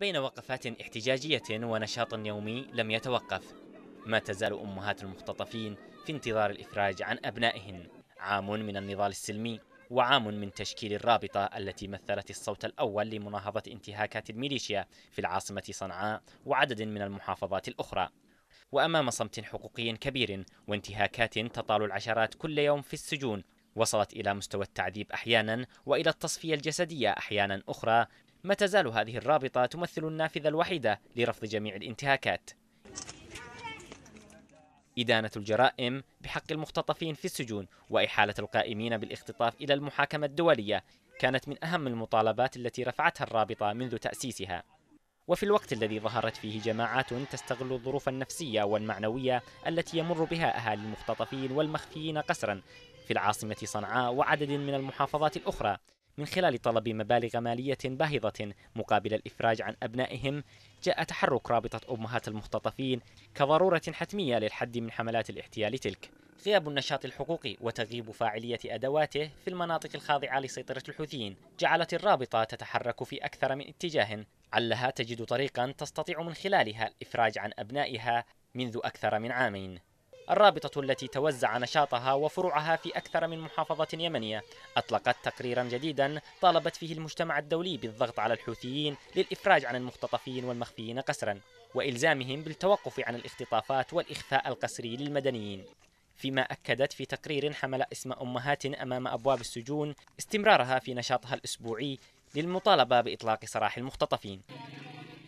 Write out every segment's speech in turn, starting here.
بين وقفات احتجاجية ونشاط يومي لم يتوقف ما تزال أمهات المختطفين في انتظار الإفراج عن أبنائهن عام من النضال السلمي وعام من تشكيل الرابطة التي مثلت الصوت الأول لمناهضة انتهاكات الميليشيا في العاصمة صنعاء وعدد من المحافظات الأخرى وأمام صمت حقوقي كبير وانتهاكات تطال العشرات كل يوم في السجون وصلت إلى مستوى التعذيب أحيانا وإلى التصفية الجسدية أحيانا أخرى ما تزال هذه الرابطة تمثل النافذة الوحيدة لرفض جميع الانتهاكات إدانة الجرائم بحق المختطفين في السجون وإحالة القائمين بالاختطاف إلى المحاكمة الدولية كانت من أهم المطالبات التي رفعتها الرابطة منذ تأسيسها وفي الوقت الذي ظهرت فيه جماعات تستغل الظروف النفسية والمعنوية التي يمر بها أهالي المختطفين والمخفيين قسرا في العاصمة صنعاء وعدد من المحافظات الأخرى من خلال طلب مبالغ مالية باهظة مقابل الإفراج عن أبنائهم جاء تحرك رابطة أمهات المختطفين كضرورة حتمية للحد من حملات الاحتيال تلك غياب النشاط الحقوقي وتغييب فاعلية أدواته في المناطق الخاضعة لسيطرة الحوثيين جعلت الرابطة تتحرك في أكثر من اتجاه علها تجد طريقا تستطيع من خلالها الإفراج عن أبنائها منذ أكثر من عامين الرابطة التي توزع نشاطها وفروعها في أكثر من محافظة يمنية أطلقت تقريرا جديدا طالبت فيه المجتمع الدولي بالضغط على الحوثيين للإفراج عن المختطفين والمخفيين قسرا وإلزامهم بالتوقف عن الاختطافات والإخفاء القسري للمدنيين فيما أكدت في تقرير حمل اسم أمهات أمام أبواب السجون استمرارها في نشاطها الأسبوعي للمطالبة بإطلاق سراح المختطفين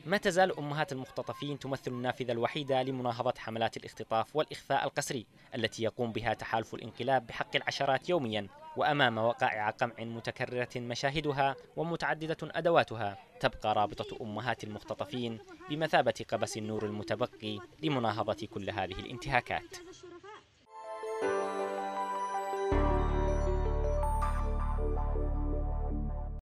ما تزال أمهات المختطفين تمثل النافذة الوحيدة لمناهضة حملات الاختطاف والإخفاء القسري التي يقوم بها تحالف الانقلاب بحق العشرات يوميا وأمام وقائع قمع متكررة مشاهدها ومتعددة أدواتها تبقى رابطة أمهات المختطفين بمثابة قبس النور المتبقي لمناهضة كل هذه الانتهاكات